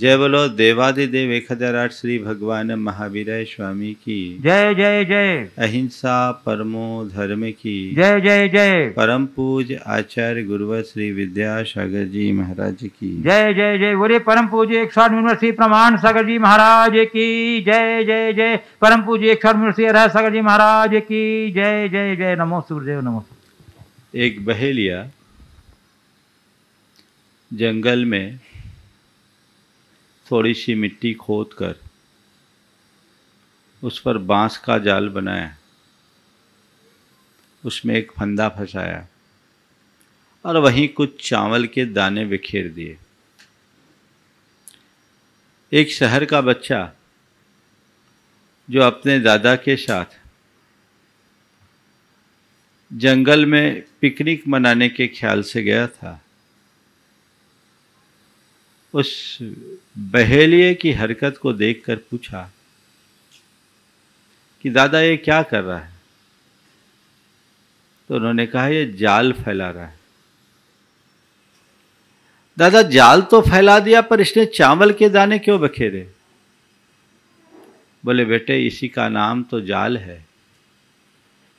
जय बोलो देवादिदेव एक हजार आठ श्री भगवान महावीर स्वामी की जय जय जय अहिंसा परमो धर्म की जय जय जय परम पूज आचार्य गुरुवर श्री विद्या सागर जी महाराज की जय जय जय बोले परम पूज एक सौ श्री प्रमाण सागर जी महाराज की जय जय जय परम पूज एक सौ श्री सागर जी महाराज की जय जय जय नमो सूर्यदेव नमो एक बहेलिया जंगल में थोड़ी सी मिट्टी खोद कर उस पर बांस का जाल बनाया उसमें एक फंदा फंसाया और वहीं कुछ चावल के दाने बिखेर दिए एक शहर का बच्चा जो अपने दादा के साथ जंगल में पिकनिक मनाने के ख्याल से गया था उस बहेलिए की हरकत को देखकर पूछा कि दादा ये क्या कर रहा है तो उन्होंने कहा ये जाल फैला रहा है दादा जाल तो फैला दिया पर इसने चावल के दाने क्यों बखेरे बोले बेटे इसी का नाम तो जाल है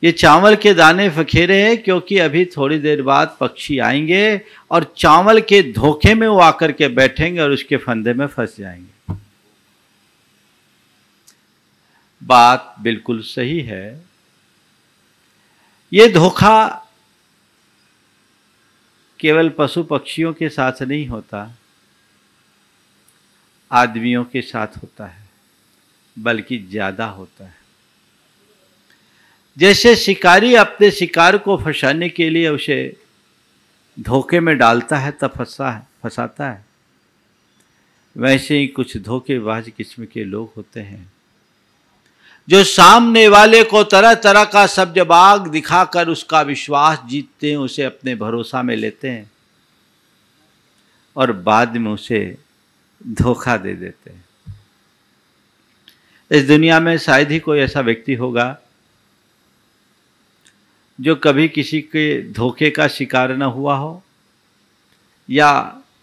ये चावल के दाने फखेरे हैं क्योंकि अभी थोड़ी देर बाद पक्षी आएंगे और चावल के धोखे में वो आकर के बैठेंगे और उसके फंदे में फंस जाएंगे बात बिल्कुल सही है ये धोखा केवल पशु पक्षियों के साथ नहीं होता आदमियों के साथ होता है बल्कि ज़्यादा होता है जैसे शिकारी अपने शिकार को फंसाने के लिए उसे धोखे में डालता है तब फंसा है फंसाता है वैसे ही कुछ धोखेबाज किस्म के लोग होते हैं जो सामने वाले को तरह तरह का सब्जबाग दिखाकर उसका विश्वास जीतते हैं उसे अपने भरोसा में लेते हैं और बाद में उसे धोखा दे देते हैं इस दुनिया में शायद ही कोई ऐसा व्यक्ति होगा जो कभी किसी के धोखे का शिकार न हुआ हो या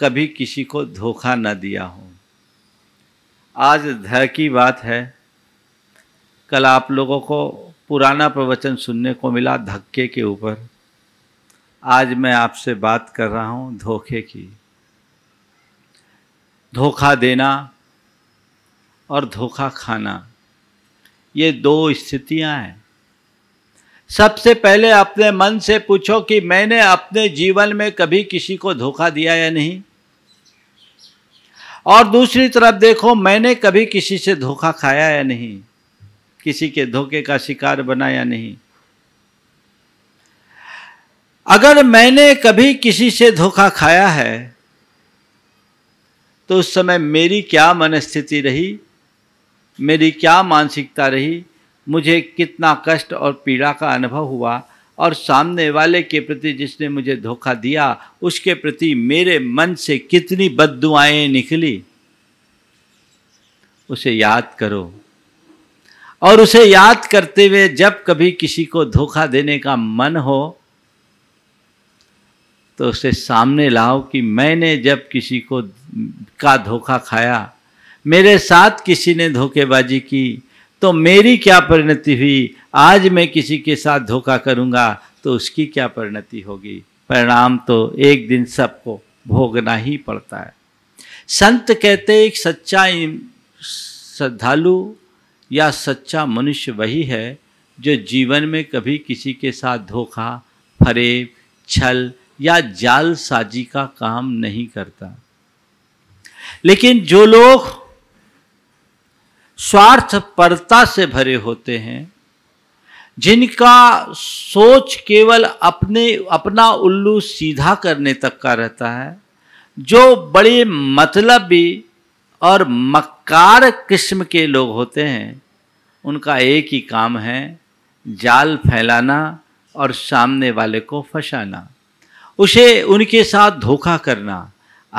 कभी किसी को धोखा न दिया हो आज धैर्य की बात है कल आप लोगों को पुराना प्रवचन सुनने को मिला धक्के के ऊपर आज मैं आपसे बात कर रहा हूँ धोखे की धोखा देना और धोखा खाना ये दो स्थितियाँ हैं सबसे पहले अपने मन से पूछो कि मैंने अपने जीवन में कभी किसी को धोखा दिया या नहीं और दूसरी तरफ देखो मैंने कभी किसी से धोखा खाया या नहीं किसी के धोखे का शिकार बना या नहीं अगर मैंने कभी किसी से धोखा खाया है तो उस समय मेरी क्या मनस्थिति रही मेरी क्या मानसिकता रही मुझे कितना कष्ट और पीड़ा का अनुभव हुआ और सामने वाले के प्रति जिसने मुझे धोखा दिया उसके प्रति मेरे मन से कितनी बददुआएं निकली उसे याद करो और उसे याद करते हुए जब कभी किसी को धोखा देने का मन हो तो उसे सामने लाओ कि मैंने जब किसी को का धोखा खाया मेरे साथ किसी ने धोखेबाजी की तो मेरी क्या परिणति हुई आज मैं किसी के साथ धोखा करूँगा तो उसकी क्या परिणति होगी परिणाम तो एक दिन सबको भोगना ही पड़ता है संत कहते एक सच्चा श्रद्धालु या सच्चा मनुष्य वही है जो जीवन में कभी किसी के साथ धोखा फरेब छल या जालसाजी का काम नहीं करता लेकिन जो लोग स्वार्थपरता से भरे होते हैं जिनका सोच केवल अपने अपना उल्लू सीधा करने तक का रहता है जो बड़े मतलबी और मक्कार किस्म के लोग होते हैं उनका एक ही काम है जाल फैलाना और सामने वाले को फंसाना उसे उनके साथ धोखा करना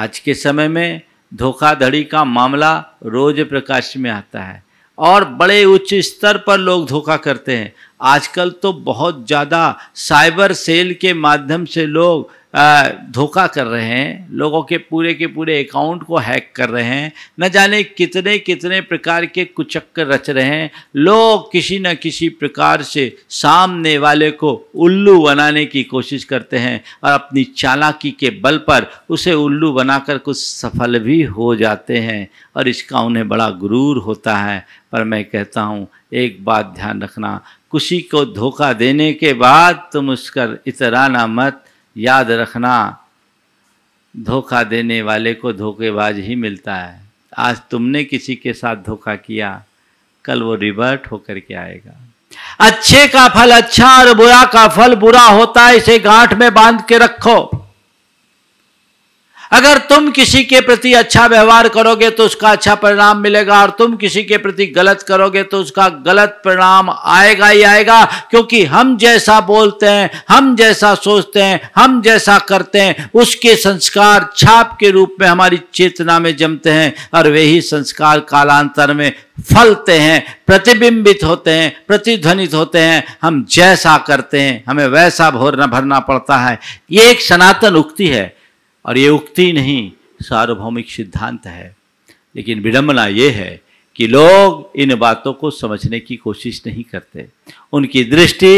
आज के समय में धोखाधड़ी का मामला रोज प्रकाश में आता है और बड़े उच्च स्तर पर लोग धोखा करते हैं आजकल तो बहुत ज़्यादा साइबर सेल के माध्यम से लोग धोखा कर रहे हैं लोगों के पूरे के पूरे अकाउंट को हैक कर रहे हैं न जाने कितने कितने प्रकार के कुचक्कर रच रहे हैं लोग किसी न किसी प्रकार से सामने वाले को उल्लू बनाने की कोशिश करते हैं और अपनी चालाकी के बल पर उसे उल्लू बनाकर कुछ सफल भी हो जाते हैं और इसका उन्हें बड़ा गुरूर होता है पर मैं कहता हूँ एक बात ध्यान रखना किसी को धोखा देने के बाद तुम उसका इतराना मत याद रखना धोखा देने वाले को धोखेबाज ही मिलता है आज तुमने किसी के साथ धोखा किया कल वो रिवर्ट होकर के आएगा अच्छे का फल अच्छा और बुरा का फल बुरा होता है इसे गांठ में बांध के रखो अगर तुम किसी के प्रति अच्छा व्यवहार करोगे तो उसका अच्छा परिणाम मिलेगा और तुम किसी के प्रति गलत करोगे तो उसका गलत परिणाम आएगा ही आएगा क्योंकि हम जैसा बोलते हैं हम जैसा सोचते हैं हम जैसा करते हैं उसके संस्कार छाप के रूप में हमारी चेतना में जमते हैं और वही संस्कार कालांतर में फलते हैं प्रतिबिंबित होते हैं प्रतिध्वनित होते हैं हम जैसा करते हैं हमें वैसा भोरना भरना पड़ता है ये एक सनातन उक्ति है और ये उक्ति नहीं सार्वभौमिक सिद्धांत है लेकिन विडम्बना ये है कि लोग इन बातों को समझने की कोशिश नहीं करते उनकी दृष्टि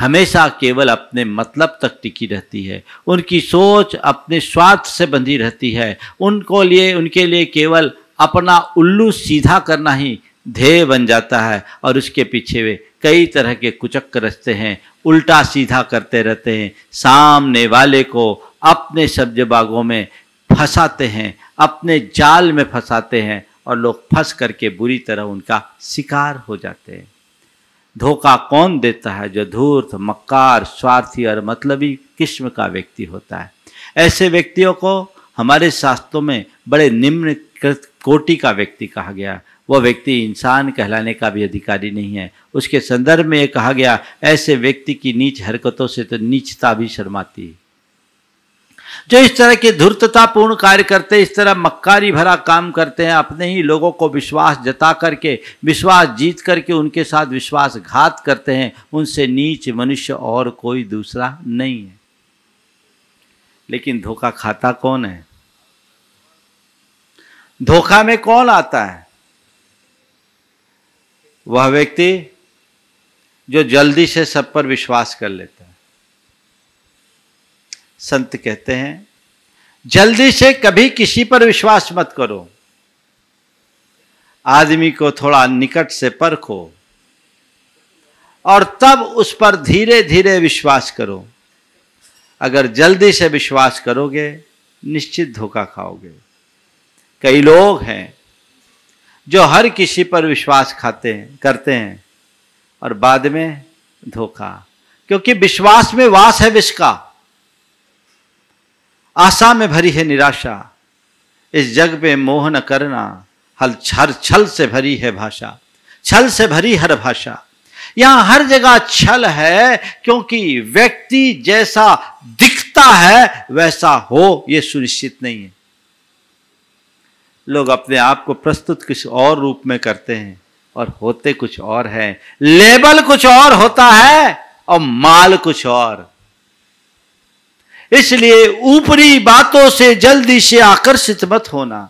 हमेशा केवल अपने मतलब तक टिकी रहती है उनकी सोच अपने स्वार्थ से बंधी रहती है उनको लिए उनके लिए केवल अपना उल्लू सीधा करना ही ध्येय बन जाता है और उसके पीछे वे कई तरह के कुचक रचते हैं उल्टा सीधा करते रहते हैं सामने वाले को अपने सब्ज बागों में फंसाते हैं अपने जाल में फंसाते हैं और लोग फंस करके बुरी तरह उनका शिकार हो जाते हैं धोखा कौन देता है जो धूर्त मक्कार स्वार्थी और मतलबी किस्म का व्यक्ति होता है ऐसे व्यक्तियों को हमारे शास्त्रों में बड़े निम्न कोटि का व्यक्ति कहा गया वह व्यक्ति इंसान कहलाने का भी अधिकारी नहीं है उसके संदर्भ में ये कहा गया ऐसे व्यक्ति की नीच हरकतों से तो नीचता भी शर्माती है जो इस तरह के पूर्ण कार्य करते इस तरह मक्कारी भरा काम करते हैं अपने ही लोगों को विश्वास जता करके विश्वास जीत करके उनके साथ विश्वासघात करते हैं उनसे नीच मनुष्य और कोई दूसरा नहीं है लेकिन धोखा खाता कौन है धोखा में कौन आता है वह व्यक्ति जो जल्दी से सब पर विश्वास कर लेता है संत कहते हैं जल्दी से कभी किसी पर विश्वास मत करो आदमी को थोड़ा निकट से परखो और तब उस पर धीरे धीरे विश्वास करो अगर जल्दी से विश्वास करोगे निश्चित धोखा खाओगे कई लोग हैं जो हर किसी पर विश्वास खाते हैं करते हैं और बाद में धोखा क्योंकि विश्वास में वास है विष का आशा में भरी है निराशा इस जग पे मोहन करना हल हर छल से भरी है भाषा छल से भरी हर भाषा यहां हर जगह छल है क्योंकि व्यक्ति जैसा दिखता है वैसा हो यह सुनिश्चित नहीं है लोग अपने आप को प्रस्तुत किसी और रूप में करते हैं और होते कुछ और हैं लेबल कुछ और होता है और माल कुछ और इसलिए ऊपरी बातों से जल्दी से आकर्षित मत होना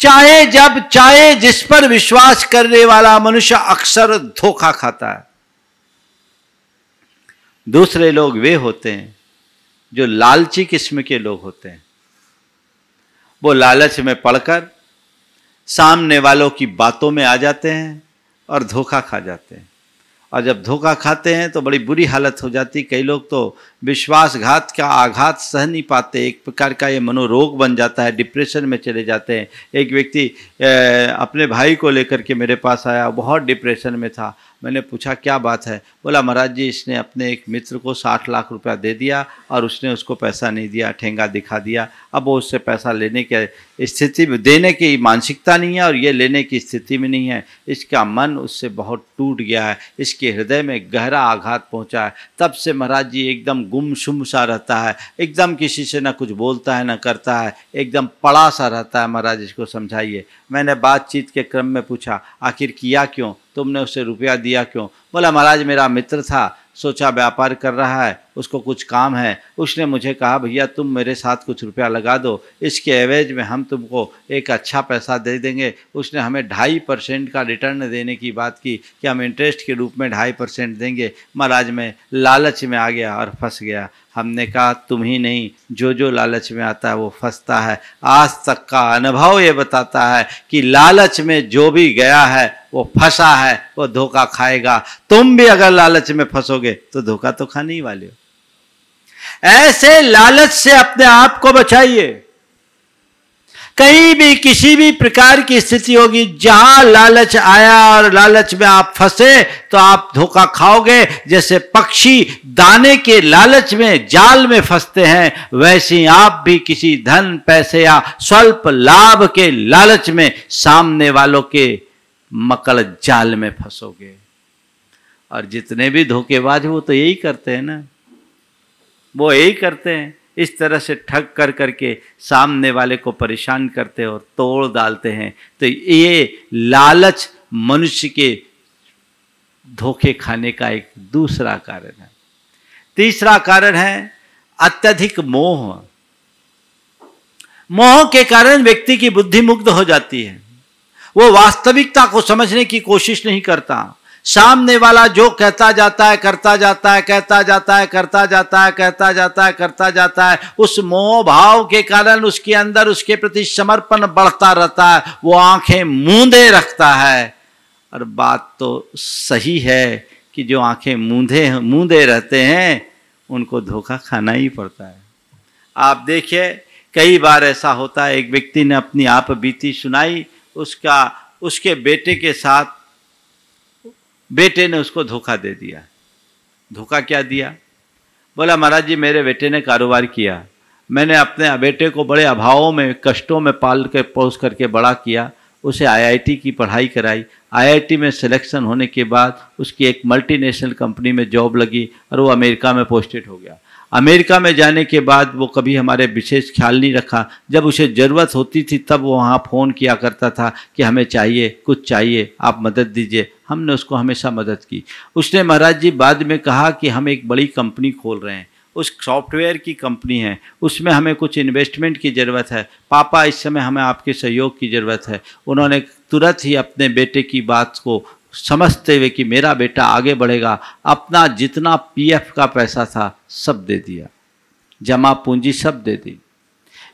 चाहे जब चाहे जिस पर विश्वास करने वाला मनुष्य अक्सर धोखा खाता है दूसरे लोग वे होते हैं जो लालची किस्म के लोग होते हैं वो लालच में पड़कर सामने वालों की बातों में आ जाते हैं और धोखा खा जाते हैं और जब धोखा खाते हैं तो बड़ी बुरी हालत हो जाती कई लोग तो विश्वासघात का आघात सह नहीं पाते एक प्रकार का ये मनोरोग बन जाता है डिप्रेशन में चले जाते हैं एक व्यक्ति अपने भाई को लेकर के मेरे पास आया बहुत डिप्रेशन में था मैंने पूछा क्या बात है बोला महाराज जी इसने अपने एक मित्र को साठ लाख रुपया दे दिया और उसने उसको पैसा नहीं दिया ठेंगा दिखा दिया अब वो उससे पैसा लेने के स्थिति में देने की मानसिकता नहीं है और ये लेने की स्थिति में नहीं है इसका मन उससे बहुत टूट गया है इसके हृदय में गहरा आघात पहुँचा है तब से महाराज जी एकदम गुम शुम सा रहता है एकदम किसी से ना कुछ बोलता है ना करता है एकदम पड़ा सा रहता है महाराज इसको समझाइए मैंने बातचीत के क्रम में पूछा आखिर किया क्यों तुमने उसे रुपया दिया क्यों बोला महाराज मेरा मित्र था सोचा व्यापार कर रहा है उसको कुछ काम है उसने मुझे कहा भैया तुम मेरे साथ कुछ रुपया लगा दो इसके एवरेज में हम तुमको एक अच्छा पैसा दे देंगे उसने हमें ढाई परसेंट का रिटर्न देने की बात की कि हम इंटरेस्ट के रूप में ढाई परसेंट देंगे महाराज में लालच में आ गया और फंस गया हमने कहा तुम ही नहीं जो जो लालच में आता है वो फंसता है आज तक का अनुभव ये बताता है कि लालच में जो भी गया है वो फंसा है वो धोखा खाएगा तुम भी अगर लालच में फंसोगे तो धोखा तो खाने ही वाले हो ऐसे लालच से अपने आप को बचाइए कहीं भी किसी भी प्रकार की स्थिति होगी जहां लालच आया और लालच में आप फंसे तो आप धोखा खाओगे जैसे पक्षी दाने के लालच में जाल में फंसते हैं वैसे आप भी किसी धन पैसे या स्वल्प लाभ के लालच में सामने वालों के मकल जाल में फंसोगे और जितने भी धोखेबाज वो तो यही करते हैं ना वो यही करते हैं इस तरह से ठग कर करके सामने वाले को परेशान करते और तोड़ डालते हैं तो ये लालच मनुष्य के धोखे खाने का एक दूसरा कारण है तीसरा कारण है अत्यधिक मोह मोह के कारण व्यक्ति की बुद्धि मुक्त हो जाती है वो वास्तविकता को समझने की कोशिश नहीं करता सामने वाला जो कहता जाता है करता जाता है कहता जाता है करता जाता है कहता जाता है करता जाता है उस मोह भाव के कारण उसके अंदर उसके प्रति समर्पण बढ़ता रहता है वो आंखें मूंदे रखता है और बात तो सही है कि जो आंखें मूंदे मूंदे रहते हैं उनको धोखा खाना ही पड़ता है आप देखिए कई बार ऐसा होता है एक व्यक्ति ने अपनी आप बीती सुनाई उसका उसके बेटे के साथ बेटे ने उसको धोखा दे दिया धोखा क्या दिया बोला महाराज जी मेरे बेटे ने कारोबार किया मैंने अपने बेटे को बड़े अभावों में कष्टों में पाल कर पोस करके बड़ा किया उसे आईआईटी की पढ़ाई कराई आईआईटी में सिलेक्शन होने के बाद उसकी एक मल्टीनेशनल कंपनी में जॉब लगी और वो अमेरिका में पोस्टेड हो गया अमेरिका में जाने के बाद वो कभी हमारे विशेष ख्याल नहीं रखा जब उसे ज़रूरत होती थी तब वो वहाँ फ़ोन किया करता था कि हमें चाहिए कुछ चाहिए आप मदद दीजिए हमने उसको हमेशा मदद की उसने महाराज जी बाद में कहा कि हम एक बड़ी कंपनी खोल रहे हैं उस सॉफ्टवेयर की कंपनी है उसमें हमें कुछ इन्वेस्टमेंट की ज़रूरत है पापा इस समय हमें आपके सहयोग की ज़रूरत है उन्होंने तुरंत ही अपने बेटे की बात को समझते हुए कि मेरा बेटा आगे बढ़ेगा अपना जितना पीएफ का पैसा था सब दे दिया जमा पूंजी सब दे दी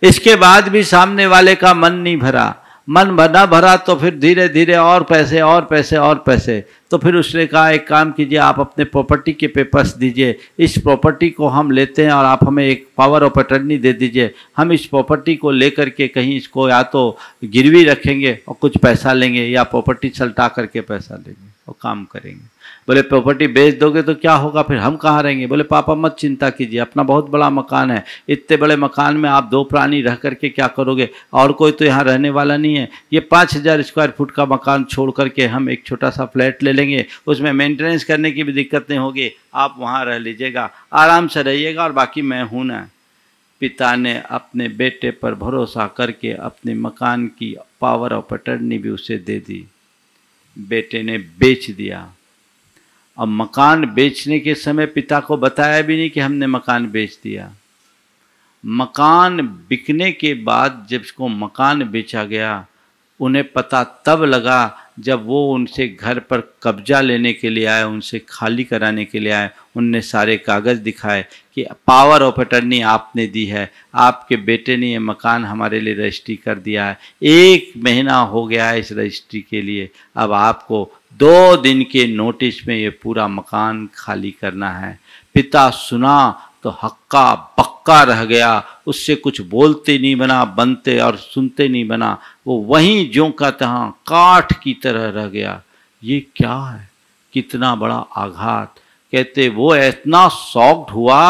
इसके बाद भी सामने वाले का मन नहीं भरा मन भरना भरा तो फिर धीरे धीरे और पैसे और पैसे और पैसे तो फिर उसने कहा एक काम कीजिए आप अपने प्रॉपर्टी के पेपर्स दीजिए इस प्रॉपर्टी को हम लेते हैं और आप हमें एक पावर ऑफ अटर्नी दे दीजिए हम इस प्रॉपर्टी को लेकर के कहीं इसको या तो गिरवी रखेंगे और कुछ पैसा लेंगे या प्रॉपर्टी सलटा करके पैसा लेंगे और काम करेंगे बोले प्रॉपर्टी बेच दोगे तो क्या होगा फिर हम कहाँ रहेंगे बोले पापा मत चिंता कीजिए अपना बहुत बड़ा मकान है इतने बड़े मकान में आप दो प्राणी रह करके क्या करोगे और कोई तो यहाँ रहने वाला नहीं है ये पाँच हज़ार स्क्वायर फुट का मकान छोड़ करके हम एक छोटा सा फ्लैट ले मिलेंगे उसमें मेंटेनेंस करने की भी दिक्कत नहीं होगी आप वहाँ रह लीजिएगा आराम से रहिएगा और बाकी मैं हूँ ना पिता ने अपने बेटे पर भरोसा करके अपने मकान की पावर ऑफ अटर्नी भी उसे दे दी बेटे ने बेच दिया अब मकान बेचने के समय पिता को बताया भी नहीं कि हमने मकान बेच दिया मकान बिकने के बाद जब उसको मकान बेचा गया उन्हें पता तब लगा जब वो उनसे घर पर कब्जा लेने के लिए आए उनसे खाली कराने के लिए आए उनने सारे कागज़ दिखाए कि पावर ऑफ अटर्नी आपने दी है आपके बेटे ने ये मकान हमारे लिए रजिस्ट्री कर दिया है एक महीना हो गया है इस रजिस्ट्री के लिए अब आपको दो दिन के नोटिस में ये पूरा मकान खाली करना है पिता सुना तो हक्का बक्का रह गया उससे कुछ बोलते नहीं बना बनते और सुनते नहीं बना वो वहीं जो का तहाँ काठ की तरह रह गया ये क्या है कितना बड़ा आघात कहते वो इतना सॉफ्ट हुआ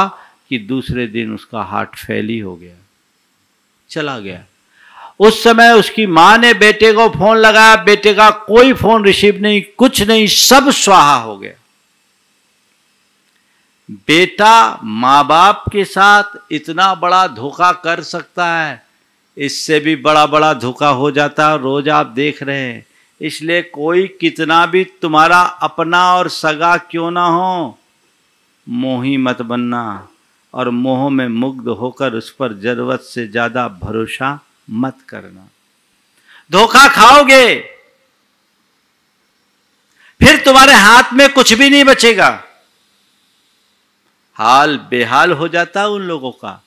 कि दूसरे दिन उसका हार्ट फेल ही हो गया चला गया उस समय उसकी माँ ने बेटे को फोन लगाया बेटे का कोई फोन रिसीव नहीं कुछ नहीं सब स्वाहा हो गया बेटा माँ बाप के साथ इतना बड़ा धोखा कर सकता है इससे भी बड़ा बड़ा धोखा हो जाता है रोज आप देख रहे हैं इसलिए कोई कितना भी तुम्हारा अपना और सगा क्यों ना हो मोही मत बनना और मोह में मुग्ध होकर उस पर जरूरत से ज़्यादा भरोसा मत करना धोखा खाओगे फिर तुम्हारे हाथ में कुछ भी नहीं बचेगा हाल बेहाल हो जाता है उन लोगों का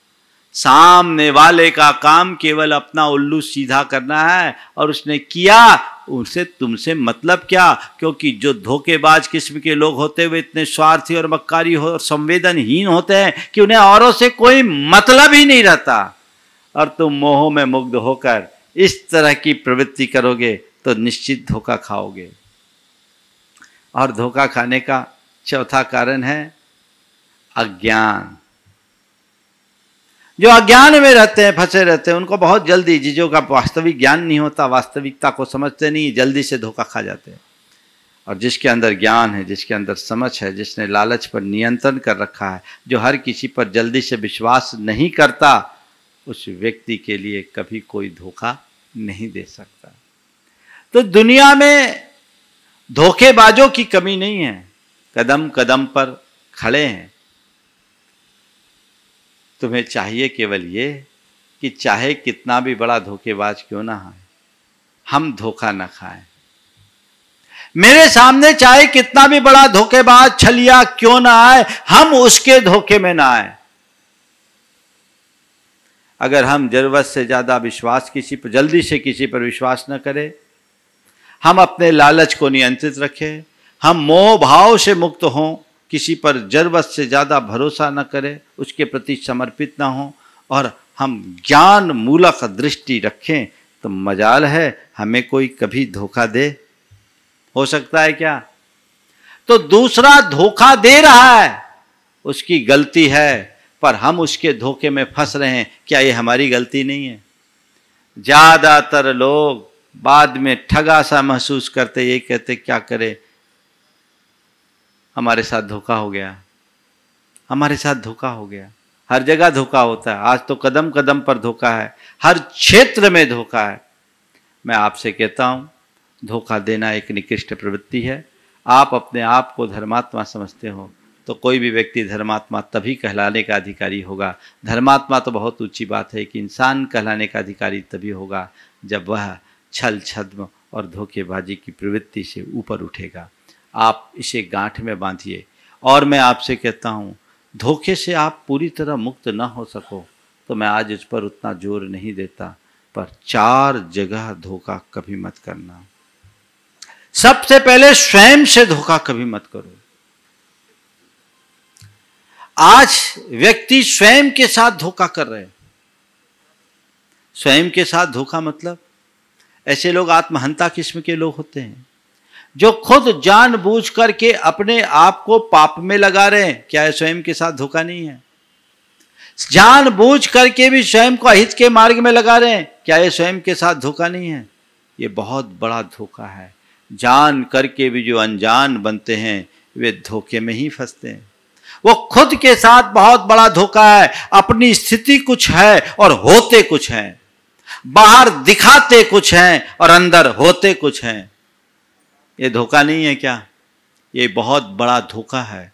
सामने वाले का काम केवल अपना उल्लू सीधा करना है और उसने किया उनसे तुमसे मतलब क्या क्योंकि जो धोखेबाज किस्म के लोग होते हुए इतने स्वार्थी और मक्कारी हो और संवेदनहीन होते हैं कि उन्हें औरों से कोई मतलब ही नहीं रहता और तुम मोह में मुग्ध होकर इस तरह की प्रवृत्ति करोगे तो निश्चित धोखा खाओगे और धोखा खाने का चौथा कारण है अज्ञान जो अज्ञान में रहते हैं फंसे रहते हैं उनको बहुत जल्दी जीजों का वास्तविक ज्ञान नहीं होता वास्तविकता को समझते नहीं जल्दी से धोखा खा जाते हैं और जिसके अंदर ज्ञान है जिसके अंदर समझ है जिसने लालच पर नियंत्रण कर रखा है जो हर किसी पर जल्दी से विश्वास नहीं करता उस व्यक्ति के लिए कभी कोई धोखा नहीं दे सकता तो दुनिया में धोखेबाजों की कमी नहीं है कदम कदम पर खड़े हैं तुम्हें चाहिए केवल ये कि चाहे कितना भी बड़ा धोखेबाज क्यों ना आए हम धोखा ना खाएं मेरे सामने चाहे कितना भी बड़ा धोखेबाज छलिया क्यों ना आए हम उसके धोखे में ना आए अगर हम जरूरत से ज़्यादा विश्वास किसी पर जल्दी से किसी पर विश्वास न करें हम अपने लालच को नियंत्रित रखें हम मोह भाव से मुक्त हों किसी पर जरूरत से ज़्यादा भरोसा न करें उसके प्रति समर्पित ना हो और हम ज्ञान मूलक दृष्टि रखें तो मजाल है हमें कोई कभी धोखा दे हो सकता है क्या तो दूसरा धोखा दे रहा है उसकी गलती है पर हम उसके धोखे में फंस रहे हैं क्या ये हमारी गलती नहीं है ज़्यादातर लोग बाद में ठगा सा महसूस करते ये कहते क्या करें हमारे साथ धोखा हो गया हमारे साथ धोखा हो गया हर जगह धोखा होता है आज तो कदम कदम पर धोखा है हर क्षेत्र में धोखा है मैं आपसे कहता हूँ धोखा देना एक निकृष्ट प्रवृत्ति है आप अपने आप को धर्मात्मा समझते हो तो कोई भी व्यक्ति धर्मात्मा तभी कहलाने का अधिकारी होगा धर्मात्मा तो बहुत ऊंची बात है कि इंसान कहलाने का अधिकारी तभी होगा जब वह छल छद्म और धोखेबाजी की प्रवृत्ति से ऊपर उठेगा आप इसे गांठ में बांधिए और मैं आपसे कहता हूँ धोखे से आप पूरी तरह मुक्त ना हो सको तो मैं आज इस पर उतना जोर नहीं देता पर चार जगह धोखा कभी मत करना सबसे पहले स्वयं से धोखा कभी मत करो आज व्यक्ति स्वयं के साथ धोखा कर रहे हैं स्वयं के साथ धोखा मतलब ऐसे लोग आत्महंता किस्म के लोग होते हैं जो खुद जानबूझ करके अपने आप को पाप में लगा रहे हैं क्या स्वयं के साथ धोखा नहीं है जानबूझ करके भी स्वयं को अहित के मार्ग में लगा रहे हैं क्या ये स्वयं के साथ धोखा नहीं है ये बहुत बड़ा धोखा है जान करके भी जो अनजान बनते हैं वे धोखे में ही फंसते हैं वो खुद के साथ बहुत बड़ा धोखा है अपनी स्थिति कुछ है और होते कुछ हैं बाहर दिखाते कुछ हैं और अंदर होते कुछ हैं ये धोखा नहीं है क्या ये बहुत बड़ा धोखा है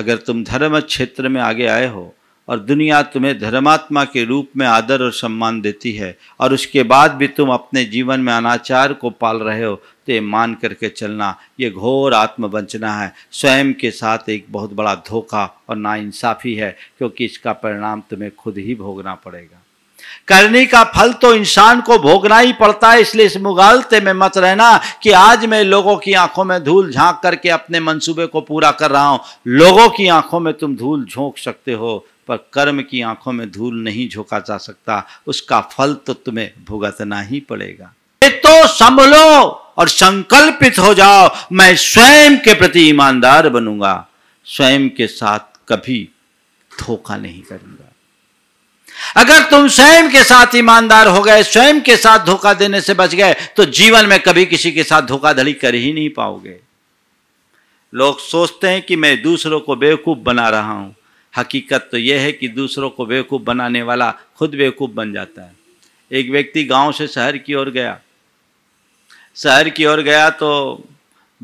अगर तुम धर्म क्षेत्र में आगे आए हो और दुनिया तुम्हें धर्मात्मा के रूप में आदर और सम्मान देती है और उसके बाद भी तुम अपने जीवन में अनाचार को पाल रहे हो तो ये मान करके चलना ये घोर आत्मवंचना है स्वयं के साथ एक बहुत बड़ा धोखा और नाइंसाफ़ी है क्योंकि इसका परिणाम तुम्हें खुद ही भोगना पड़ेगा करने का फल तो इंसान को भोगना ही पड़ता है इसलिए इस मुगालते में मत रहना कि आज मैं लोगों की आंखों में धूल झांक करके अपने मंसूबे को पूरा कर रहा हूं लोगों की आंखों में तुम धूल झोंक सकते हो पर कर्म की आंखों में धूल नहीं झोंका जा सकता उसका फल तो तुम्हें भुगतना ही पड़ेगा ये तो संभलो और संकल्पित हो जाओ मैं स्वयं के प्रति ईमानदार बनूंगा स्वयं के साथ कभी धोखा नहीं करूंगा अगर तुम स्वयं के साथ ईमानदार हो गए स्वयं के साथ धोखा देने से बच गए तो जीवन में कभी किसी के साथ धोखाधड़ी कर ही नहीं पाओगे लोग सोचते हैं कि मैं दूसरों को बेवकूफ़ बना रहा हूं हकीकत तो यह है कि दूसरों को बेवकूफ़ बनाने वाला खुद बेवकूफ़ बन जाता है एक व्यक्ति गांव से शहर की ओर गया शहर की ओर गया तो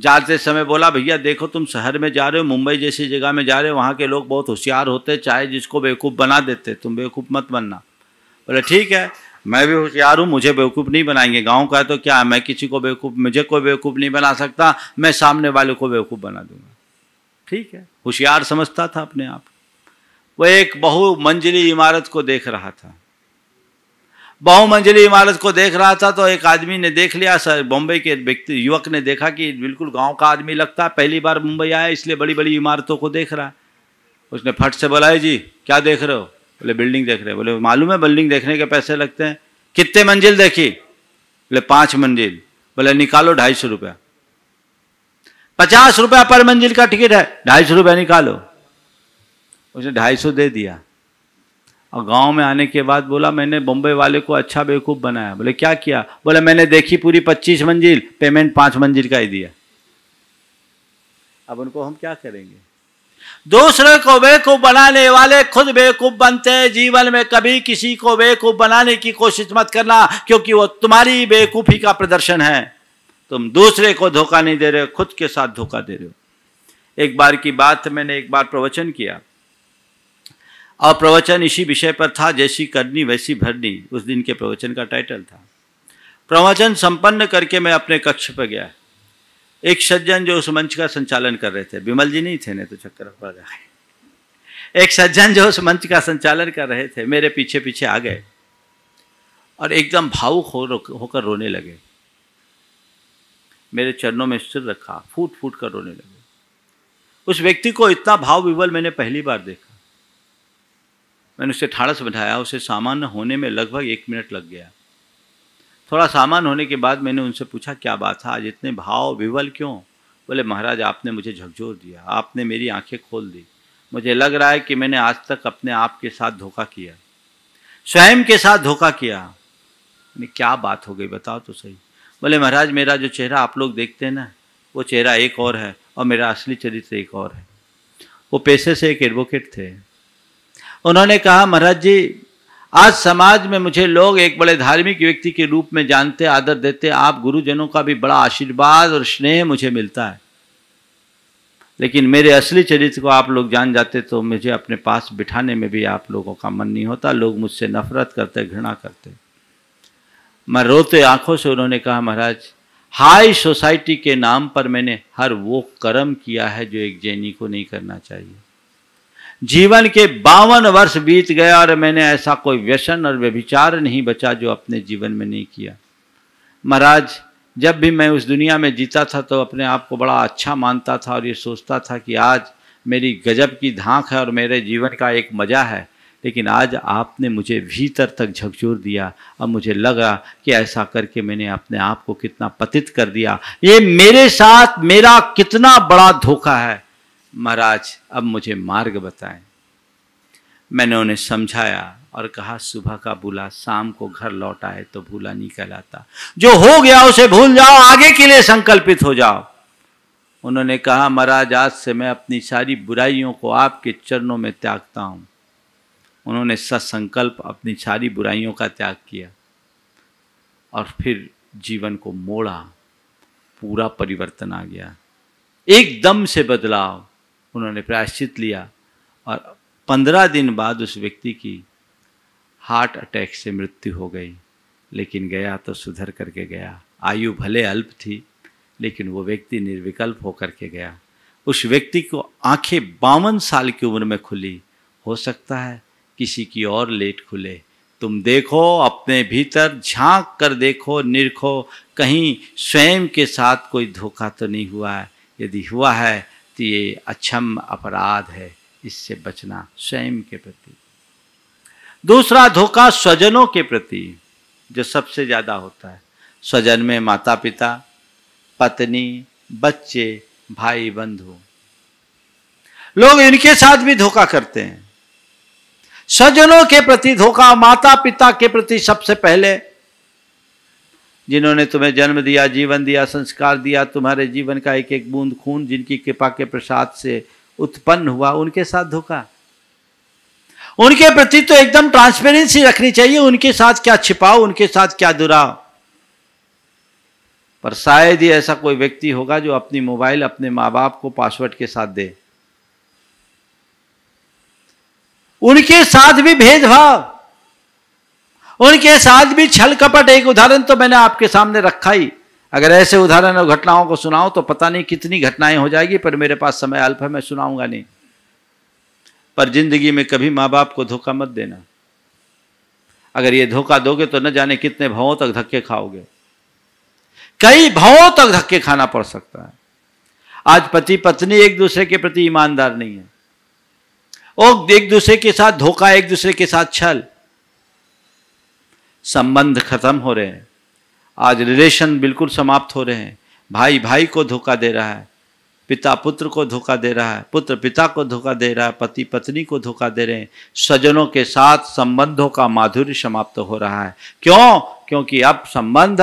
जाते समय बोला भैया देखो तुम शहर में जा रहे हो मुंबई जैसी जगह में जा रहे हो वहाँ के लोग बहुत होशियार होते चाहे जिसको बेवकूफ़ बना देते तुम बेवकूफ़ मत बनना बोले ठीक है मैं भी होशियार हूँ मुझे बेवकूफ़ नहीं बनाएंगे गाँव का है तो क्या मैं किसी को बेवकूफ़ मुझे कोई बेवकूफ़ नहीं बना सकता मैं सामने वाले को बेवकूफ़ बना दूंगा ठीक है होशियार समझता था अपने आप वो एक बहुमंजिली इमारत को देख रहा था बहुमंजिली इमारत को देख रहा था तो एक आदमी ने देख लिया सर बॉम्बे के व्यक्ति युवक ने देखा कि बिल्कुल गांव का आदमी लगता है पहली बार मुंबई आया इसलिए बड़ी बड़ी इमारतों को देख रहा है उसने फट से बोला जी क्या देख रहे हो बोले बिल्डिंग देख रहे बोले मालूम है बिल्डिंग देखने के पैसे लगते हैं कितने मंजिल देखी बोले पाँच मंजिल बोले निकालो ढाई सौ रुपया पचास रुपया पर मंजिल का टिकट है ढाई सौ रुपया निकालो उसने ढाई सौ दे दिया और गांव में आने के बाद बोला मैंने बम्बे वाले को अच्छा बेवकूफ़ बनाया बोले क्या किया बोले मैंने देखी पूरी पच्चीस मंजिल पेमेंट पाँच मंजिल का ही दिया अब उनको हम क्या करेंगे दूसरे को बेवकूफ बनाने वाले खुद बेवकूफ बनते हैं जीवन में कभी किसी को बेवकूफ बनाने की कोशिश मत करना क्योंकि वो तुम्हारी बेवकूफी का प्रदर्शन है तुम दूसरे को धोखा नहीं दे रहे हो खुद के साथ धोखा दे रहे हो एक बार की बात मैंने एक बार प्रवचन किया और प्रवचन इसी विषय पर था जैसी करनी वैसी भरनी उस दिन के प्रवचन का टाइटल था प्रवचन संपन्न करके मैं अपने कक्ष पर गया एक सज्जन जो उस मंच का संचालन कर रहे थे विमल जी नहीं थे नहीं तो चक्कर पड़ गए एक सज्जन जो उस मंच का संचालन कर रहे थे मेरे पीछे पीछे आ गए और एकदम भावुक हो होकर रोने लगे मेरे चरणों में सिर रखा फूट फूट कर रोने लगे उस व्यक्ति को इतना भाव विवल मैंने पहली बार देखा मैंने उसे ठाड़स बैठाया उसे सामान्य होने में लगभग एक मिनट लग गया थोड़ा सामान होने के बाद मैंने उनसे पूछा क्या बात था आज इतने भाव विवल क्यों बोले महाराज आपने मुझे झकझोर दिया आपने मेरी आंखें खोल दी मुझे लग रहा है कि मैंने आज तक अपने आप के साथ धोखा किया स्वयं के साथ धोखा किया मैंने क्या बात हो गई बताओ तो सही बोले महाराज मेरा जो चेहरा आप लोग देखते हैं ना वो चेहरा एक और है और मेरा असली चरित्र एक और है वो पैसे से एक एडवोकेट थे उन्होंने कहा महाराज जी आज समाज में मुझे लोग एक बड़े धार्मिक व्यक्ति के रूप में जानते आदर देते आप गुरुजनों का भी बड़ा आशीर्वाद और स्नेह मुझे मिलता है लेकिन मेरे असली चरित्र को आप लोग जान जाते तो मुझे अपने पास बिठाने में भी आप लोगों का मन नहीं होता लोग मुझसे नफरत करते घृणा करते मैं रोते आंखों से उन्होंने कहा महाराज हाई सोसाइटी के नाम पर मैंने हर वो कर्म किया है जो एक जैनी को नहीं करना चाहिए जीवन के बावन वर्ष बीत गए और मैंने ऐसा कोई व्यसन और व्यभिचार नहीं बचा जो अपने जीवन में नहीं किया महाराज जब भी मैं उस दुनिया में जीता था तो अपने आप को बड़ा अच्छा मानता था और ये सोचता था कि आज मेरी गजब की धांक है और मेरे जीवन का एक मज़ा है लेकिन आज आपने मुझे भीतर तक झकझोर दिया अब मुझे लगा कि ऐसा करके मैंने अपने आप को कितना पतित कर दिया ये मेरे साथ मेरा कितना बड़ा धोखा है महाराज अब मुझे मार्ग बताएं मैंने उन्हें समझाया और कहा सुबह का भूला शाम को घर लौट आए तो भूला नहीं कहलाता जो हो गया उसे भूल जाओ आगे के लिए संकल्पित हो जाओ उन्होंने कहा महाराज आज से मैं अपनी सारी बुराइयों को आपके चरणों में त्यागता हूं उन्होंने ससंकल्प अपनी सारी बुराइयों का त्याग किया और फिर जीवन को मोड़ा पूरा परिवर्तन आ गया एकदम से बदलाव उन्होंने प्रायश्चित लिया और पंद्रह दिन बाद उस व्यक्ति की हार्ट अटैक से मृत्यु हो गई लेकिन गया तो सुधर करके गया आयु भले अल्प थी लेकिन वो व्यक्ति निर्विकल्प होकर के गया उस व्यक्ति को आंखें बावन साल की उम्र में खुली हो सकता है किसी की और लेट खुले तुम देखो अपने भीतर झांक कर देखो निरखो कहीं स्वयं के साथ कोई धोखा तो नहीं हुआ है यदि हुआ है अति ये अक्षम अपराध है इससे बचना स्वयं के प्रति दूसरा धोखा स्वजनों के प्रति जो सबसे ज़्यादा होता है स्वजन में माता पिता पत्नी बच्चे भाई बंधु लोग इनके साथ भी धोखा करते हैं स्वजनों के प्रति धोखा माता पिता के प्रति सबसे पहले जिन्होंने तुम्हें जन्म दिया जीवन दिया संस्कार दिया तुम्हारे जीवन का एक एक बूंद खून जिनकी कृपा के प्रसाद से उत्पन्न हुआ उनके साथ धोखा उनके प्रति तो एकदम ट्रांसपेरेंसी रखनी चाहिए उनके साथ क्या छिपाओ उनके साथ क्या दुराओ पर शायद ही ऐसा कोई व्यक्ति होगा जो अपनी मोबाइल अपने मां बाप को पासवर्ड के साथ दे उनके साथ भी भेदभाव उनके साथ भी छल कपट एक उदाहरण तो मैंने आपके सामने रखा ही अगर ऐसे उदाहरण और घटनाओं को सुनाऊं तो पता नहीं कितनी घटनाएं हो जाएगी पर मेरे पास समय अल्प है मैं सुनाऊंगा नहीं पर जिंदगी में कभी माँ बाप को धोखा मत देना अगर ये धोखा दोगे तो न जाने कितने भावों तक धक्के खाओगे कई भावों तक धक्के खाना पड़ सकता है आज पति पत्नी एक दूसरे के प्रति ईमानदार नहीं है और एक दूसरे के साथ धोखा एक दूसरे के साथ छल संबंध खत्म हो रहे हैं आज रिलेशन बिल्कुल समाप्त हो रहे हैं भाई भाई को धोखा दे रहा है पिता पुत्र को धोखा दे रहा है पुत्र पिता को धोखा दे रहा है पति पत्नी को धोखा दे रहे हैं सजनों के साथ संबंधों का माधुर्य समाप्त हो रहा है क्यों क्योंकि अब संबंध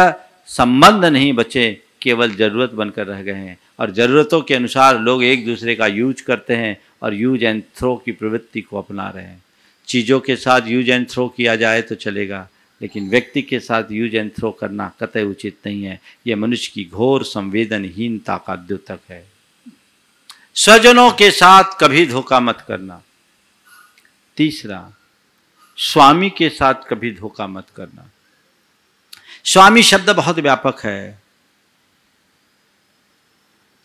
संबंध नहीं बचे केवल जरूरत बनकर रह गए हैं और ज़रूरतों के अनुसार लोग एक दूसरे का यूज करते हैं और यूज एंड थ्रो की प्रवृत्ति को अपना रहे हैं चीज़ों के साथ यूज एंड थ्रो किया जाए तो चलेगा लेकिन व्यक्ति के साथ यूज एंड थ्रो करना कतई उचित नहीं है यह मनुष्य की घोर संवेदनहीनता का द्योतक है स्वजनों के साथ कभी धोखा मत करना तीसरा स्वामी के साथ कभी धोखा मत करना स्वामी शब्द बहुत व्यापक है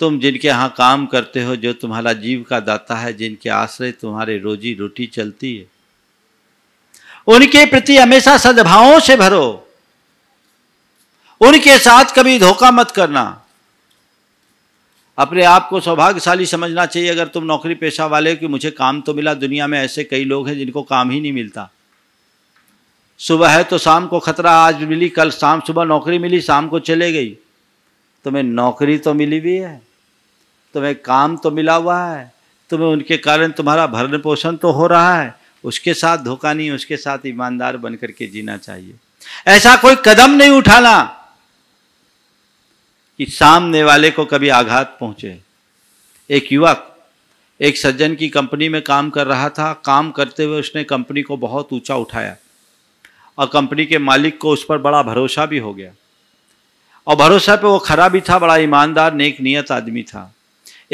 तुम जिनके यहां काम करते हो जो तुम्हारा जीव का दाता है जिनके आश्रय तुम्हारे रोजी रोटी चलती है उनके प्रति हमेशा सद्भावों से भरो उनके साथ कभी धोखा मत करना अपने आप को सौभाग्यशाली समझना चाहिए अगर तुम नौकरी पेशा वाले हो कि मुझे काम तो मिला दुनिया में ऐसे कई लोग हैं जिनको काम ही नहीं मिलता सुबह है तो शाम को खतरा आज मिली कल शाम सुबह नौकरी मिली शाम को चले गई तुम्हें नौकरी तो मिली हुई है तुम्हें काम तो मिला हुआ है तुम्हें उनके कारण तुम्हारा भरण पोषण तो हो रहा है उसके साथ धोखा नहीं उसके साथ ईमानदार बन करके जीना चाहिए ऐसा कोई कदम नहीं उठाना कि सामने वाले को कभी आघात पहुंचे एक युवक एक सज्जन की कंपनी में काम कर रहा था काम करते हुए उसने कंपनी को बहुत ऊंचा उठाया और कंपनी के मालिक को उस पर बड़ा भरोसा भी हो गया और भरोसा पे वो खरा भी था बड़ा ईमानदार नेक नियत आदमी था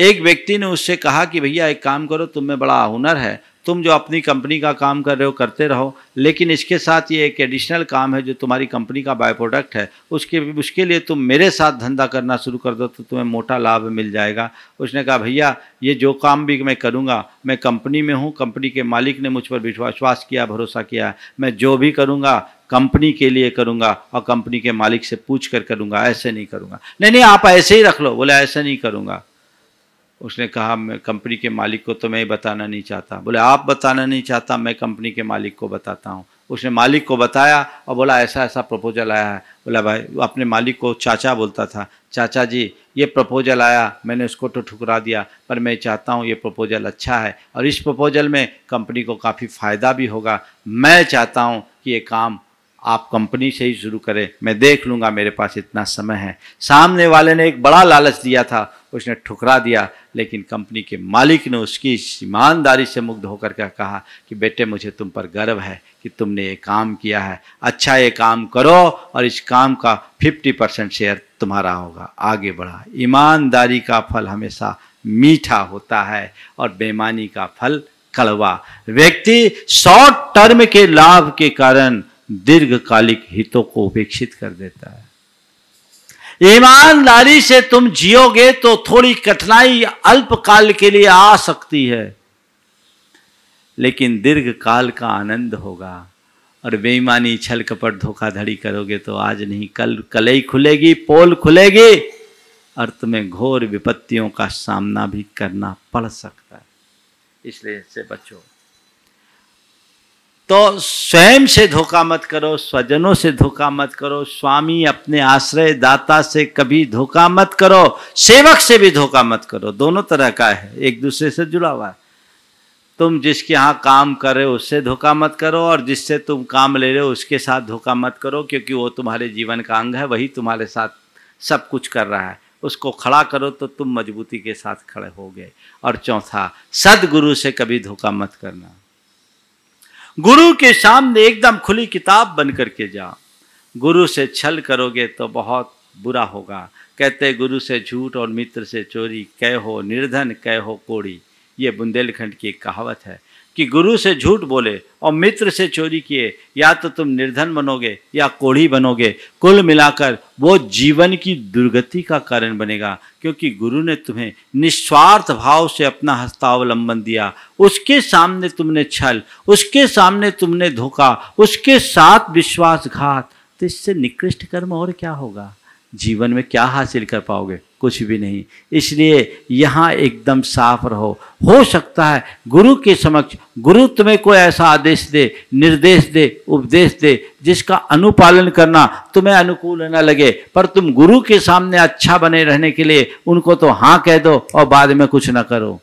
एक व्यक्ति ने उससे कहा कि भैया एक काम करो तुम में बड़ा हुनर है तुम जो अपनी कंपनी का काम कर रहे हो करते रहो लेकिन इसके साथ ये एक एडिशनल काम है जो तुम्हारी कंपनी का बाय प्रोडक्ट है उसके उसके लिए तुम मेरे साथ धंधा करना शुरू कर दो तो तुम्हें मोटा लाभ मिल जाएगा उसने कहा भैया ये जो काम भी मैं करूँगा मैं कंपनी में हूँ कंपनी के मालिक ने मुझ पर विश्वास किया भरोसा किया मैं जो भी करूँगा कंपनी के लिए करूँगा और कंपनी के मालिक से पूछ कर करूँगा ऐसे नहीं करूँगा नहीं नहीं आप ऐसे ही रख लो बोले ऐसे नहीं करूँगा उसने कहा मैं कंपनी के मालिक को तो मैं ही बताना नहीं चाहता बोले आप बताना नहीं चाहता मैं कंपनी के मालिक को बताता हूँ उसने मालिक को बताया और बोला ऐसा ऐसा प्रपोजल आया है बोला भाई अपने मालिक को चाचा बोलता था चाचा जी ये प्रपोजल आया मैंने उसको तो ठुकरा दिया पर मैं चाहता हूँ ये प्रपोजल अच्छा है और इस प्रपोजल में कंपनी को काफ़ी फ़ायदा भी होगा मैं चाहता हूँ कि ये काम आप कंपनी से ही शुरू करें मैं देख लूँगा मेरे पास इतना समय है सामने वाले ने एक बड़ा लालच दिया था उसने ठुकरा दिया लेकिन कंपनी के मालिक ने उसकी ईमानदारी से मुग्ध होकर के कहा कि बेटे मुझे तुम पर गर्व है कि तुमने ये काम किया है अच्छा ये काम करो और इस काम का फिफ्टी परसेंट शेयर तुम्हारा होगा आगे बढ़ा ईमानदारी का फल हमेशा मीठा होता है और बेमानी का फल कड़वा व्यक्ति शॉर्ट टर्म के लाभ के कारण दीर्घकालिक हितों को उपेक्षित कर देता है ईमानदारी से तुम जियोगे तो थोड़ी कठिनाई अल्पकाल के लिए आ सकती है लेकिन दीर्घ काल का आनंद होगा और बेईमानी छल कपट धोखाधड़ी करोगे तो आज नहीं कल कलई खुलेगी पोल खुलेगी और तुम्हें घोर विपत्तियों का सामना भी करना पड़ सकता है इसलिए इससे बचो तो स्वयं से धोखा मत करो स्वजनों से धोखा मत करो स्वामी अपने आश्रय दाता से कभी धोखा मत करो सेवक से भी धोखा मत करो दोनों तरह का है एक दूसरे से जुड़ा हुआ है तुम जिसके यहाँ काम कर रहे हो उससे धोखा मत करो और जिससे तुम काम ले रहे हो उसके साथ धोखा मत करो क्योंकि वो तुम्हारे जीवन का अंग है वही तुम्हारे साथ सब कुछ कर रहा है उसको खड़ा करो तो तुम मजबूती के साथ खड़े हो गए और चौथा सदगुरु से कभी धोखा मत करना गुरु के सामने एकदम खुली किताब बन करके जा गुरु से छल करोगे तो बहुत बुरा होगा कहते गुरु से झूठ और मित्र से चोरी कह हो निर्धन कह हो कोड़ी ये बुंदेलखंड की एक कहावत है कि गुरु से झूठ बोले और मित्र से चोरी किए या तो तुम निर्धन बनोगे या कोढ़ी बनोगे कुल मिलाकर वो जीवन की दुर्गति का कारण बनेगा क्योंकि गुरु ने तुम्हें निस्वार्थ भाव से अपना हस्तावलंबन दिया उसके सामने तुमने छल उसके सामने तुमने धोखा उसके साथ विश्वासघात तो इससे निकृष्ट कर्म और क्या होगा जीवन में क्या हासिल कर पाओगे कुछ भी नहीं इसलिए यहाँ एकदम साफ रहो हो सकता है गुरु के समक्ष गुरु तुम्हें कोई ऐसा आदेश दे निर्देश दे उपदेश दे जिसका अनुपालन करना तुम्हें अनुकूल न लगे पर तुम गुरु के सामने अच्छा बने रहने के लिए उनको तो हाँ कह दो और बाद में कुछ ना करो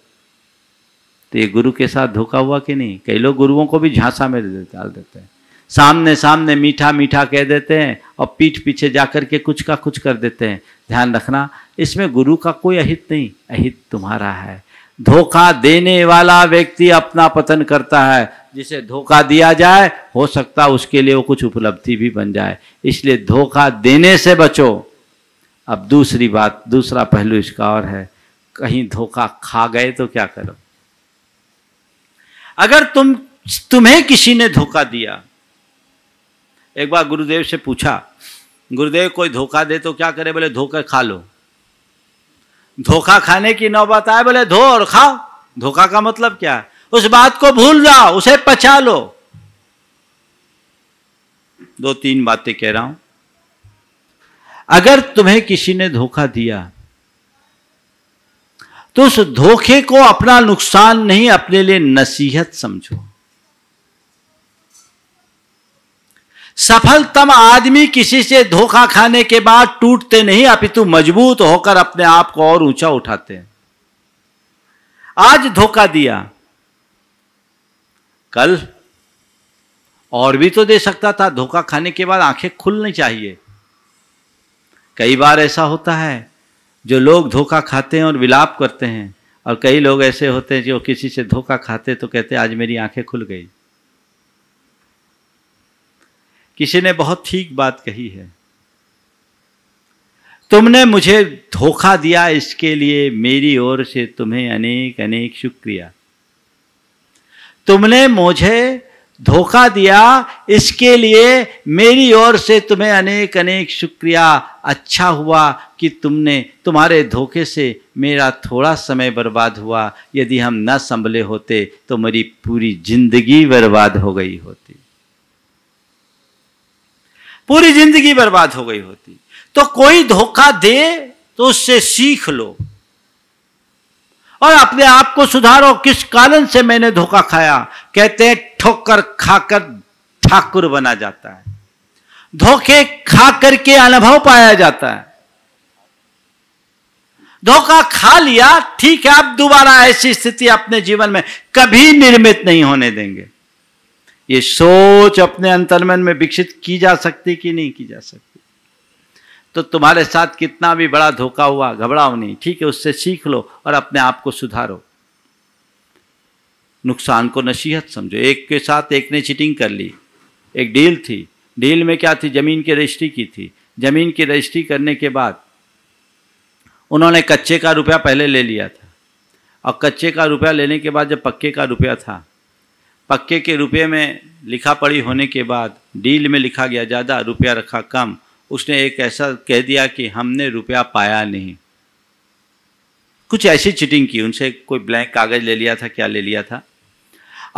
तो ये गुरु के साथ धोखा हुआ कि नहीं कई लोग गुरुओं को भी झांसा में डाल देते हैं सामने सामने मीठा मीठा कह देते हैं और पीठ पीछे जाकर के कुछ का कुछ कर देते हैं ध्यान रखना इसमें गुरु का कोई अहित नहीं अहित तुम्हारा है धोखा देने वाला व्यक्ति अपना पतन करता है जिसे धोखा दिया जाए हो सकता उसके लिए वो कुछ उपलब्धि भी बन जाए इसलिए धोखा देने से बचो अब दूसरी बात दूसरा पहलू इसका और है कहीं धोखा खा गए तो क्या करो अगर तुम तुम्हें किसी ने धोखा दिया एक बार गुरुदेव से पूछा गुरुदेव कोई धोखा दे तो क्या करे बोले धोकर खा लो धोखा खाने की नौबत आए बोले धो और खाओ धोखा का मतलब क्या उस बात को भूल जाओ उसे पचा लो दो तीन बातें कह रहा हूं अगर तुम्हें किसी ने धोखा दिया तो उस धोखे को अपना नुकसान नहीं अपने लिए नसीहत समझो सफलतम आदमी किसी से धोखा खाने के बाद टूटते नहीं अपितु मजबूत होकर अपने आप को और ऊंचा उठाते हैं आज धोखा दिया कल और भी तो दे सकता था धोखा खाने के बाद आंखें खुलनी चाहिए कई बार ऐसा होता है जो लोग धोखा खाते हैं और विलाप करते हैं और कई लोग ऐसे होते हैं जो किसी से धोखा खाते तो कहते आज मेरी आंखें खुल गई किसी ने बहुत ठीक बात कही है तुमने मुझे धोखा दिया इसके लिए मेरी ओर से तुम्हें अनेक अनेक शुक्रिया तुमने मुझे धोखा दिया इसके लिए मेरी ओर से तुम्हें अनेक अनेक शुक्रिया अच्छा हुआ कि तुमने तुम्हारे धोखे से मेरा थोड़ा समय बर्बाद हुआ यदि हम न संभले होते तो मेरी पूरी जिंदगी बर्बाद हो गई होती पूरी जिंदगी बर्बाद हो गई होती तो कोई धोखा दे तो उससे सीख लो और अपने आप को सुधारो किस कारण से मैंने धोखा खाया कहते हैं ठोकर खाकर ठाकुर बना जाता है धोखे खा करके अनुभव पाया जाता है धोखा खा लिया ठीक है आप दोबारा ऐसी स्थिति अपने जीवन में कभी निर्मित नहीं होने देंगे ये सोच अपने अंतर्मन में विकसित की जा सकती कि नहीं की जा सकती तो तुम्हारे साथ कितना भी बड़ा धोखा हुआ घबराओ नहीं ठीक है उससे सीख लो और अपने आप को सुधारो नुकसान को नसीहत समझो एक के साथ एक ने चीटिंग कर ली एक डील थी डील में क्या थी ज़मीन की रजिस्ट्री की थी ज़मीन की रजिस्ट्री करने के बाद उन्होंने कच्चे का रुपया पहले ले लिया था और कच्चे का रुपया लेने के बाद जब पक्के का रुपया था पक्के के रुपये में लिखा पड़ी होने के बाद डील में लिखा गया ज़्यादा रुपया रखा कम उसने एक ऐसा कह दिया कि हमने रुपया पाया नहीं कुछ ऐसी चिटिंग की उनसे कोई ब्लैंक कागज़ ले लिया था क्या ले लिया था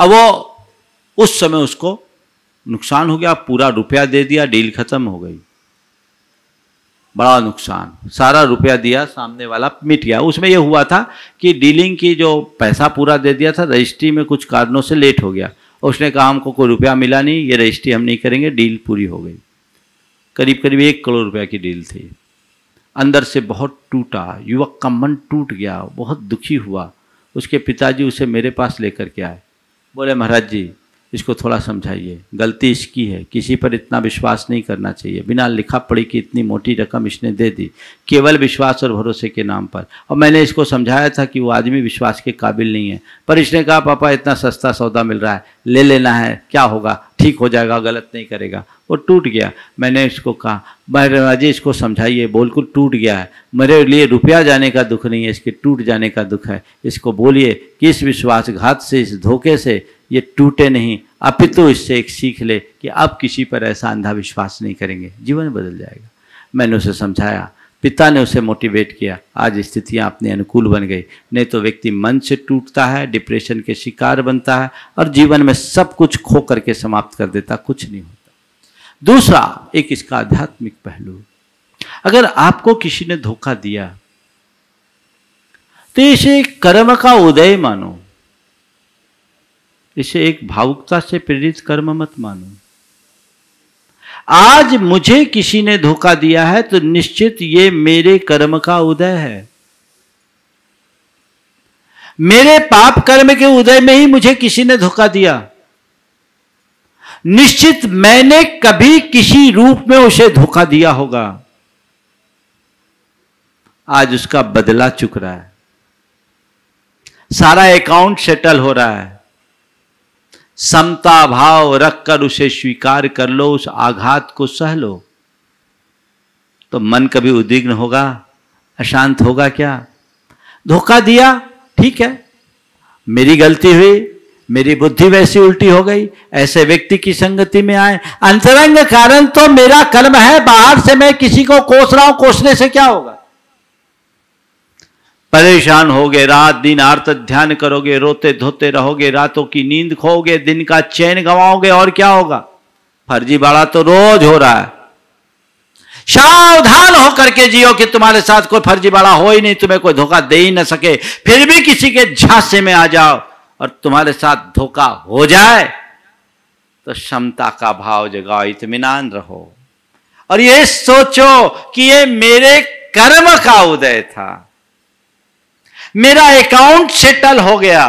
अब वो उस समय उसको नुकसान हो गया पूरा रुपया दे दिया डील ख़त्म हो गई बड़ा नुकसान सारा रुपया दिया सामने वाला मिट गया उसमें यह हुआ था कि डीलिंग की जो पैसा पूरा दे दिया था रजिस्ट्री में कुछ कारणों से लेट हो गया और उसने कहा हमको कोई रुपया मिला नहीं ये रजिस्ट्री हम नहीं करेंगे डील पूरी हो गई करीब करीब एक करोड़ रुपया की डील थी अंदर से बहुत टूटा युवक का मन टूट गया बहुत दुखी हुआ उसके पिताजी उसे मेरे पास लेकर के आए बोले महाराज जी इसको थोड़ा समझाइए गलती इसकी है किसी पर इतना विश्वास नहीं करना चाहिए बिना लिखा पढ़ी कि इतनी मोटी रकम इसने दे दी केवल विश्वास और भरोसे के नाम पर और मैंने इसको समझाया था कि वो आदमी विश्वास के काबिल नहीं है पर इसने कहा पापा इतना सस्ता सौदा मिल रहा है ले लेना है क्या होगा ठीक हो जाएगा गलत नहीं करेगा वो टूट गया मैंने इसको कहा मेरे जी इसको समझाइए बिल्कुल टूट गया है मेरे लिए रुपया जाने का दुख नहीं है इसके टूट जाने का दुख है इसको बोलिए कि इस विश्वासघात से इस धोखे से ये टूटे नहीं अपितु तो इससे एक सीख ले कि आप किसी पर ऐसा अंधा विश्वास नहीं करेंगे जीवन बदल जाएगा मैंने उसे समझाया पिता ने उसे मोटिवेट किया आज स्थितियां अपने अनुकूल बन गई नहीं तो व्यक्ति मन से टूटता है डिप्रेशन के शिकार बनता है और जीवन में सब कुछ खो करके समाप्त कर देता कुछ नहीं होता दूसरा एक इसका आध्यात्मिक पहलू अगर आपको किसी ने धोखा दिया तो इसे कर्म का उदय मानो इसे एक भावुकता से प्रेरित कर्म मत मानो आज मुझे किसी ने धोखा दिया है तो निश्चित ये मेरे कर्म का उदय है मेरे पाप कर्म के उदय में ही मुझे किसी ने धोखा दिया निश्चित मैंने कभी किसी रूप में उसे धोखा दिया होगा आज उसका बदला चुक रहा है सारा अकाउंट सेटल हो रहा है समता भाव रखकर उसे स्वीकार कर लो उस आघात को सह लो तो मन कभी उद्विग्न होगा अशांत होगा क्या धोखा दिया ठीक है मेरी गलती हुई मेरी बुद्धि वैसी उल्टी हो गई ऐसे व्यक्ति की संगति में आए अंतरंग कारण तो मेरा कर्म है बाहर से मैं किसी को कोस रहा हूं कोसने से क्या होगा परेशान होगे रात दिन आर्त ध्यान करोगे रोते धोते रहोगे रातों की नींद खोगे दिन का चैन गवाओगे और क्या होगा फर्जी बाड़ा तो रोज हो रहा है सावधान होकर के जियो कि तुम्हारे साथ कोई फर्जी बाड़ा हो ही नहीं तुम्हें कोई धोखा दे ही ना सके फिर भी किसी के झांसे में आ जाओ और तुम्हारे साथ धोखा हो जाए तो क्षमता का भाव जगाओ इतमान रहो और ये सोचो कि ये मेरे कर्म का उदय था मेरा अकाउंट सेटल हो गया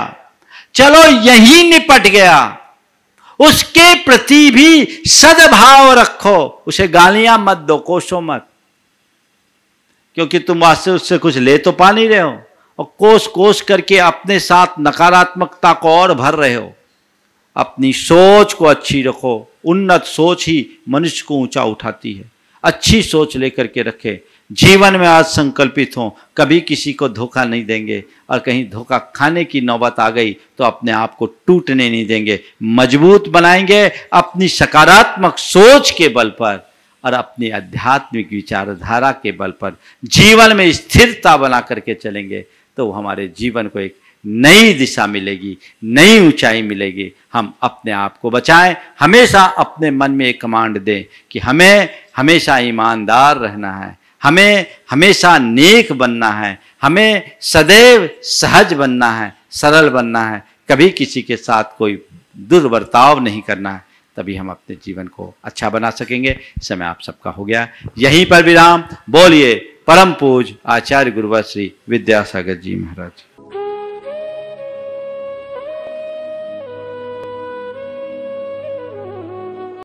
चलो यही निपट गया उसके प्रति भी सद्भाव रखो उसे गालियां मत दो कोसो मत क्योंकि तुम वास्तव उससे कुछ ले तो पा नहीं रहे हो और कोस कोस करके अपने साथ नकारात्मकता को और भर रहे हो अपनी सोच को अच्छी रखो उन्नत सोच ही मनुष्य को ऊंचा उठाती है अच्छी सोच लेकर के रखे जीवन में आज संकल्पित हों कभी किसी को धोखा नहीं देंगे और कहीं धोखा खाने की नौबत आ गई तो अपने आप को टूटने नहीं देंगे मजबूत बनाएंगे अपनी सकारात्मक सोच के बल पर और अपनी आध्यात्मिक विचारधारा के बल पर जीवन में स्थिरता बना करके चलेंगे तो हमारे जीवन को एक नई दिशा मिलेगी नई ऊंचाई मिलेगी हम अपने आप को बचाएं हमेशा अपने मन में एक कमांड दें कि हमें हमेशा ईमानदार रहना है हमें हमेशा नेक बनना है हमें सदैव सहज बनना है सरल बनना है कभी किसी के साथ कोई दुर्वर्ताव नहीं करना है तभी हम अपने जीवन को अच्छा बना सकेंगे समय आप सबका हो गया यहीं पर विराम बोलिए परम पूज आचार्य गुरुवर श्री विद्यासागर जी महाराज